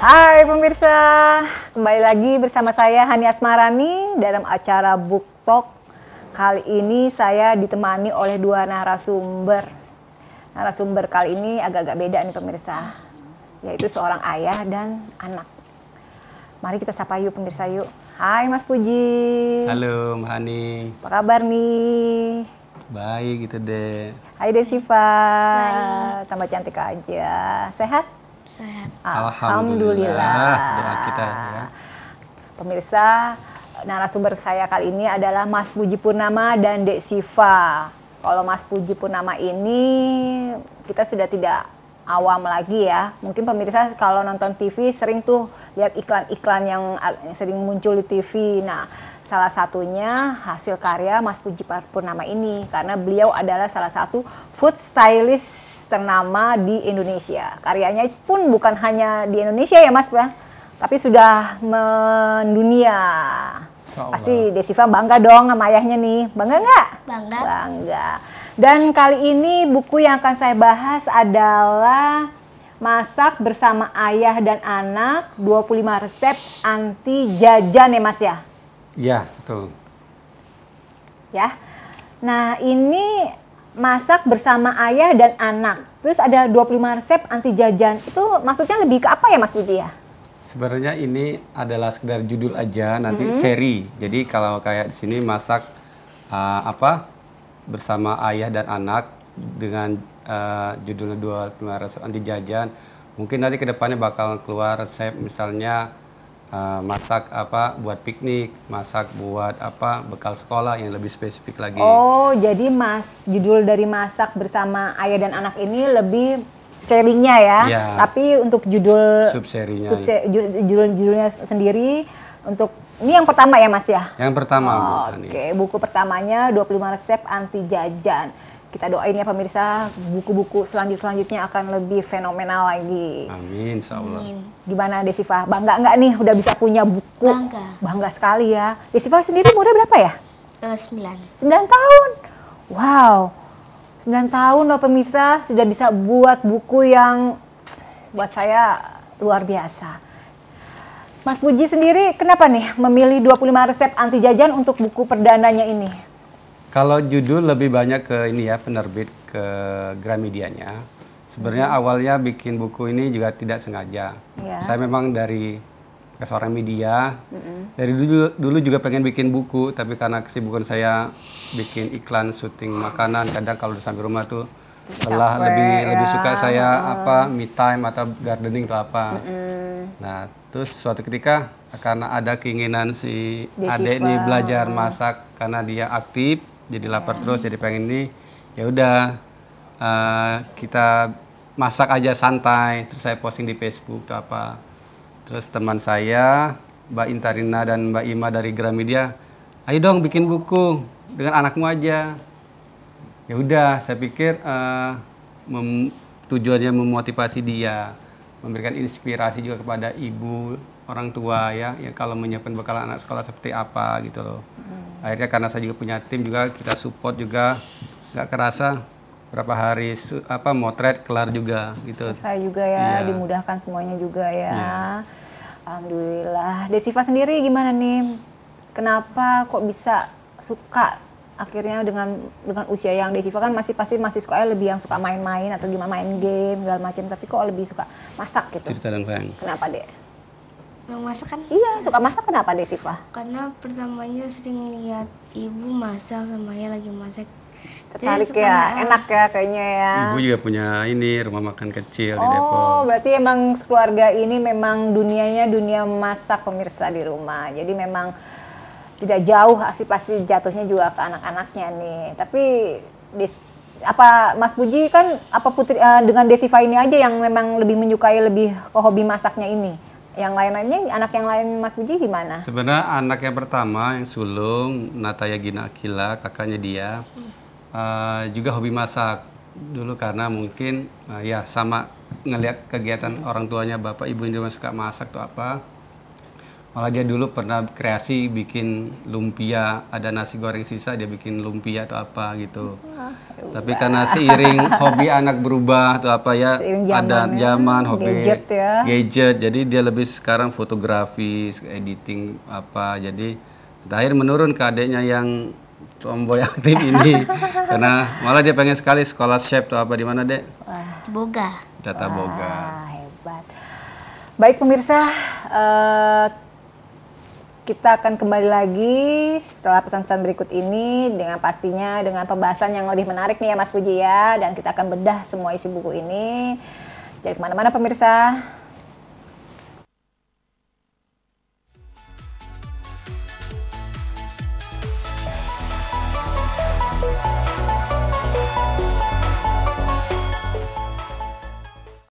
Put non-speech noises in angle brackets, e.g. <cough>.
Hai pemirsa, kembali lagi bersama saya Hani Asmarani dalam acara Book Talk. Kali ini saya ditemani oleh dua narasumber. Narasumber kali ini agak-agak beda nih pemirsa, yaitu seorang ayah dan anak. Mari kita sapa yuk pemirsa yuk. Hai Mas Puji. Halo Mbak Hani. Apa kabar nih? Baik gitu deh. Hai Desiva. Tambah cantik aja. Sehat? Sehat. Alhamdulillah. Alhamdulillah. Doa kita ya. Pemirsa, narasumber saya kali ini adalah Mas Puji Purnama dan Dek Siva. Kalau Mas Puji Purnama ini kita sudah tidak awam lagi ya. Mungkin pemirsa kalau nonton TV sering tuh lihat iklan-iklan yang sering muncul di TV. Nah, salah satunya hasil karya Mas Puji Purnama ini karena beliau adalah salah satu food stylist ternama di Indonesia. Karyanya pun bukan hanya di Indonesia ya Mas, ya? tapi sudah mendunia. Salah. Pasti Desiva bangga dong sama ayahnya nih. Bangga nggak? Bangga. Bangga. Dan kali ini buku yang akan saya bahas adalah Masak bersama ayah dan anak 25 resep anti jajan ya Mas ya? Ya, betul. Ya. Nah, ini masak bersama ayah dan anak. Terus ada 25 resep anti jajan. Itu maksudnya lebih ke apa ya Mas Budi ya? Sebenarnya ini adalah sekedar judul aja nanti -hmm. seri. Jadi kalau kayak di sini masak uh, apa bersama ayah dan anak dengan uh, judulnya 25 resep anti jajan. Mungkin nanti kedepannya bakal keluar resep misalnya uh, masak apa buat piknik, masak buat apa bekal sekolah yang lebih spesifik lagi. Oh, jadi Mas judul dari masak bersama ayah dan anak ini lebih serinya ya. ya. Tapi untuk judul sub serinya. -seri, judul-judulnya sendiri untuk ini yang pertama ya Mas ya? Yang pertama. Oh, Oke, okay. buku pertamanya 25 resep anti jajan. Kita doain ya pemirsa, buku-buku selanjut-selanjutnya akan lebih fenomenal lagi. Amin, insyaallah. Gimana Desiva, bangga nggak nih udah bisa punya buku? Bangga. Bangga sekali ya. Desiva sendiri umurnya berapa ya? Uh, eh, 9. tahun? Wow, Sembilan tahun loh pemirsa sudah bisa buat buku yang buat saya luar biasa. Mas Puji sendiri kenapa nih memilih 25 resep anti jajan untuk buku perdananya ini? Kalau judul lebih banyak ke ini ya penerbit ke Gramedianya. Sebenarnya hmm. awalnya bikin buku ini juga tidak sengaja. Yeah. Saya memang dari seorang media. hmm Dari dulu dulu juga pengen bikin buku, tapi karena kesibukan saya bikin iklan syuting makanan, kadang kalau di samping rumah tuh telah lebih ya. lebih suka saya hmm. apa me time atau gardening atau apa. hmm Nah, terus suatu ketika karena ada keinginan si Adek ini belajar masak karena dia aktif jadi lapar terus jadi pengen ini ya udah uh, kita masak aja santai terus saya posting di Facebook atau apa terus teman saya Mbak Intarina dan Mbak Ima dari Gramedia ayo dong bikin buku dengan anakmu aja ya udah saya pikir uh, mem tujuannya memotivasi dia memberikan inspirasi juga kepada ibu orang tua ya, ya kalau menyiapkan bekal anak sekolah seperti apa gitu loh. Hmm. Akhirnya karena saya juga punya tim juga kita support juga nggak kerasa berapa hari apa motret kelar juga gitu. Saya juga ya, ya. dimudahkan semuanya juga ya. ya. Alhamdulillah. Desiva sendiri gimana nih? Kenapa kok bisa suka akhirnya dengan dengan usia yang Desiva kan masih pasti masih suka lebih yang suka main-main atau gimana main game segala macam tapi kok lebih suka masak gitu cerita dong kenapa deh yang masak kan iya suka masak kenapa deh Siva karena pertamanya sering lihat ibu masak sama ayah lagi masak tertarik ya enak ya kayaknya ya ibu juga punya ini rumah makan kecil oh, di Depok oh berarti emang keluarga ini memang dunianya dunia masak pemirsa di rumah jadi memang tidak jauh sih pasti jatuhnya juga ke anak-anaknya nih tapi di, apa Mas Puji kan apa putri uh, dengan Desiva ini aja yang memang lebih menyukai lebih ke hobi masaknya ini yang lain-lainnya anak yang lain Mas Puji gimana? Sebenarnya anak yang pertama yang sulung Nataya Gina Akila kakaknya dia uh, juga hobi masak dulu karena mungkin uh, ya sama ngelihat kegiatan hmm. orang tuanya bapak ibu yang suka masak tuh apa malah dia dulu pernah kreasi bikin lumpia ada nasi goreng sisa dia bikin lumpia atau apa gitu hmm tapi karena seiring <laughs> hobi anak berubah atau apa ya, ada ya. zaman hobi gadget, ya. gadget, jadi dia lebih sekarang fotografi, editing apa, jadi terakhir menurun ke yang tomboy <laughs> aktif ini, karena malah dia pengen sekali sekolah chef atau apa di mana dek? Boga. Data Boga. hebat. Baik pemirsa, uh, kita akan kembali lagi setelah pesan-pesan berikut ini dengan pastinya dengan pembahasan yang lebih menarik nih ya Mas Puji ya dan kita akan bedah semua isi buku ini. Jadi kemana-mana pemirsa,